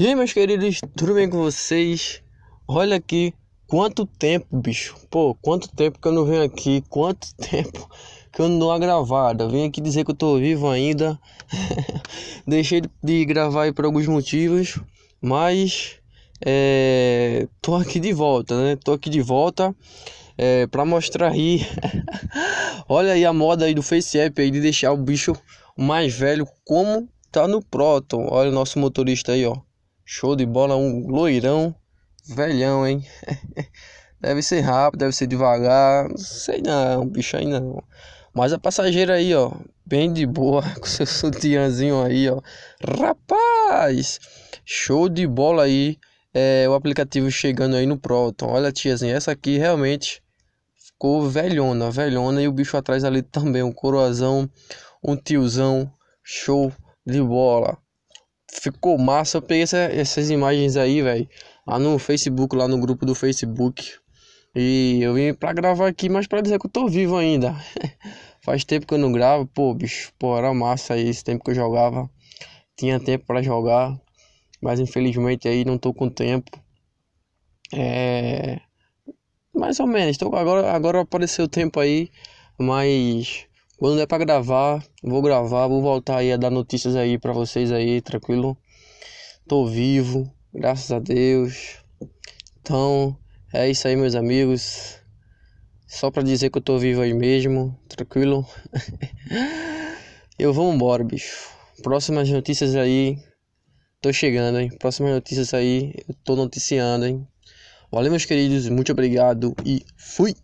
E aí, meus queridos, tudo bem com vocês? Olha aqui, quanto tempo, bicho. Pô, quanto tempo que eu não venho aqui, quanto tempo que eu não dou a gravada. Vim aqui dizer que eu tô vivo ainda. Deixei de gravar aí por alguns motivos, mas é, tô aqui de volta, né? Tô aqui de volta é, pra mostrar aí. Olha aí a moda aí do Face App aí de deixar o bicho mais velho como tá no Proton. Olha o nosso motorista aí, ó. Show de bola, um loirão, velhão, hein? deve ser rápido, deve ser devagar, não sei não, bicho aí não. Mas a passageira aí, ó, bem de boa, com seu sutiãzinho aí, ó. Rapaz, show de bola aí, é, o aplicativo chegando aí no Proton. Olha, tiazinha, essa aqui realmente ficou velhona, velhona. E o bicho atrás ali também, um coroazão, um tiozão, show de bola ficou massa. Eu peguei essa, essas imagens aí, velho, lá no Facebook, lá no grupo do Facebook. E eu vim pra gravar aqui, mas pra dizer que eu tô vivo ainda. Faz tempo que eu não gravo, pô, bicho, pô, era massa aí esse tempo que eu jogava. Tinha tempo para jogar, mas infelizmente aí não tô com tempo. É. Mais ou menos, tô, agora, agora apareceu o tempo aí, mas quando der é para gravar, vou gravar, vou voltar aí a dar notícias aí para vocês aí, tranquilo. Tô vivo, graças a Deus. Então, é isso aí, meus amigos. Só para dizer que eu tô vivo aí mesmo, tranquilo. eu vou embora, bicho. Próximas notícias aí, tô chegando, hein. Próximas notícias aí, eu tô noticiando, hein. Valeu, meus queridos, muito obrigado e fui!